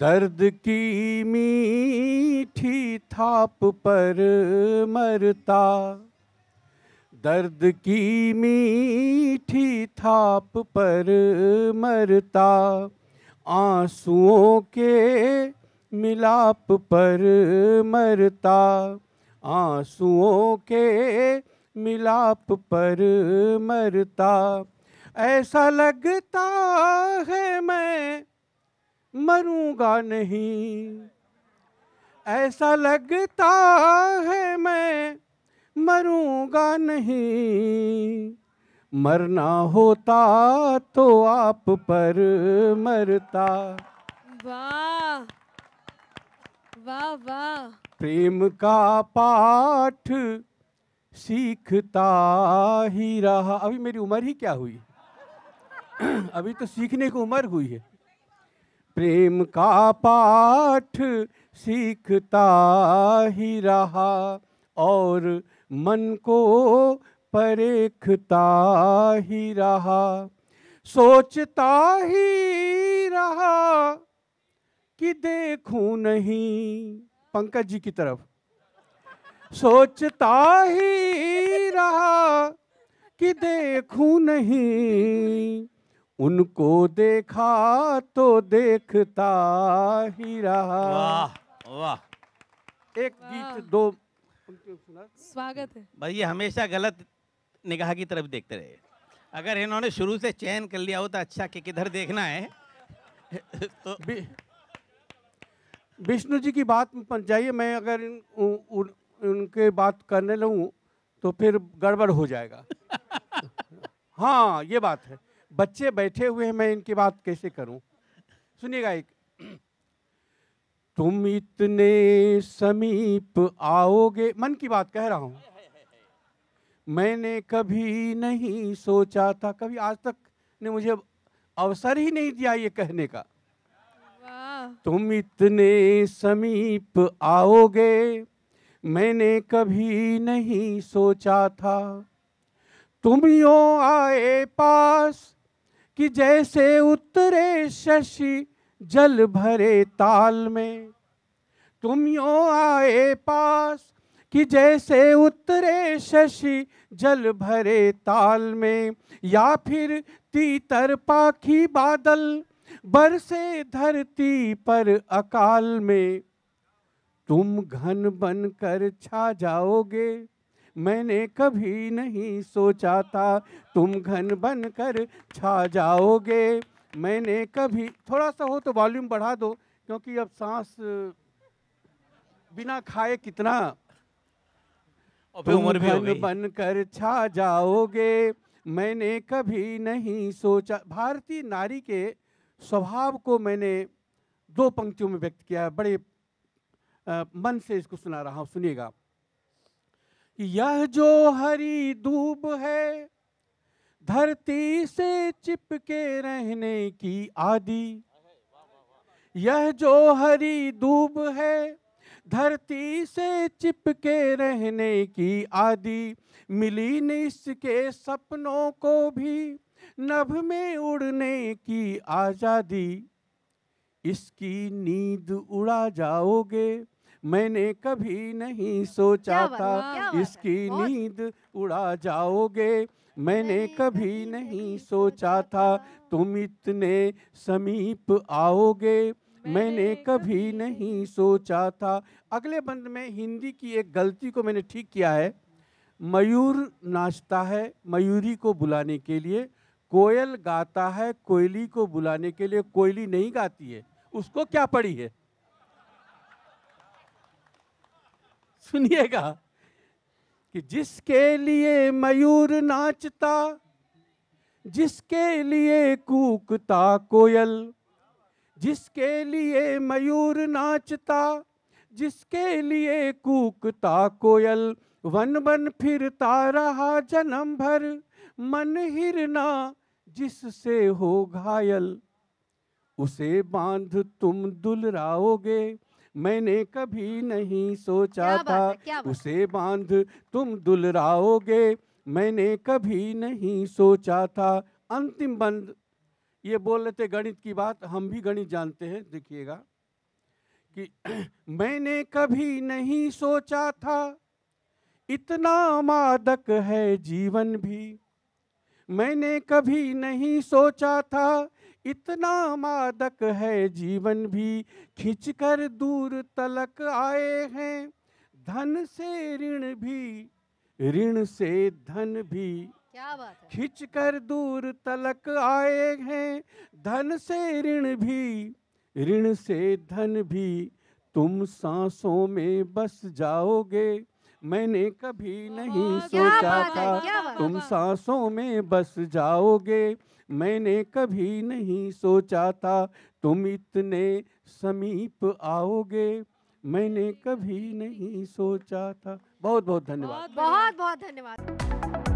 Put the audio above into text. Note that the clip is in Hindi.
दर्द की मीठी थाप पर मरता दर्द की मीठी थाप पर मरता आंसुओं के मिलाप पर मरता आंसुओं के मिलाप पर मरता ऐसा लगता है मैं मरूंगा नहीं ऐसा लगता है मैं मरूंगा नहीं मरना होता तो आप पर मरता वाह वाह वाह प्रेम का पाठ सीखता ही रहा अभी मेरी उम्र ही क्या हुई अभी तो सीखने की उम्र हुई है प्रेम का पाठ सीखता ही रहा और मन को परेखता ही रहा सोचता ही रहा कि देखूं नहीं पंकज जी की तरफ सोचता ही रहा कि देखूं नहीं उनको देखा तो देखता ही रहा वाह वाह एक गीत दो स्वागत है भाई ये हमेशा गलत निगाह की तरफ देखते रहे अगर इन्होंने शुरू से चयन कर लिया हो तो अच्छा कि किधर देखना है तो विष्णु जी की बात में जाइए मैं अगर इन, उ, उ, उनके बात करने लगूँ तो फिर गड़बड़ हो जाएगा हाँ ये बात है बच्चे बैठे हुए हैं मैं इनकी बात कैसे करूं सुनिएगा एक तुम इतने समीप आओगे मन की बात कह रहा हूं मैंने कभी नहीं सोचा था कभी आज तक ने मुझे अवसर ही नहीं दिया ये कहने का तुम इतने समीप आओगे मैंने कभी नहीं सोचा था तुम यो आए पास कि जैसे उतरे शशि जल भरे ताल में तुम यो आए पास कि जैसे उतरे शशि जल भरे ताल में या फिर तीतर पाखी बादल बरसे धरती पर अकाल में तुम घन बन कर छा जाओगे मैंने कभी नहीं सोचा था तुम घन बन कर छा जाओगे मैंने कभी थोड़ा सा हो तो वॉल्यूम बढ़ा दो क्योंकि अब सांस बिना खाए कितना तुम घन बन कर छा जाओगे मैंने कभी नहीं सोचा भारतीय नारी के स्वभाव को मैंने दो पंक्तियों में व्यक्त किया है बड़े आ, मन से इसको सुना रहा हूँ सुनिएगा यह जो हरी धूप है धरती से चिपके रहने की आदि यह जो हरी दूब है धरती से चिपके रहने की आदि मिली न इसके सपनों को भी नभ में उड़ने की आज़ादी इसकी नींद उड़ा जाओगे मैंने कभी नहीं सोचा था इसकी नींद उड़ा जाओगे मैंने कभी नहीं सोचा था तुम इतने समीप आओगे मैंने कभी नहीं सोचा था अगले बंद में हिंदी की एक गलती को मैंने ठीक किया है मयूर नाचता है मयूरी को बुलाने के लिए कोयल गाता है कोयली को बुलाने के लिए कोयली नहीं गाती है उसको क्या पड़ी है सुनिएगा कि जिसके लिए मयूर नाचता जिसके लिए कूकता कोयल जिसके लिए मयूर नाचता जिसके लिए कूकता कोयल वन वन फिरता रहा जन्म भर मन हिरना जिससे हो घायल उसे बांध तुम दुलराओगे मैंने कभी नहीं सोचा था उसे बांध तुम दुलराओगे मैंने कभी नहीं सोचा था अंतिम बंद ये बोल रहे थे गणित की बात हम भी गणित जानते हैं देखिएगा कि मैंने कभी नहीं सोचा था इतना मादक है जीवन भी मैंने कभी नहीं सोचा था इतना मादक है जीवन भी खींचकर दूर तलक आए हैं धन से ऋण भी ऋण से धन भी क्या बात है खींच कर दूर तलक आए हैं धन से ऋण भी ऋण से धन भी तुम सांसों में बस जाओगे मैंने कभी नहीं सोचा था तुम सांसों में बस जाओगे मैंने कभी नहीं सोचा था तुम इतने समीप आओगे मैंने कभी नहीं सोचा था बहुत बहुत धन्यवाद बहुत बहुत धन्यवाद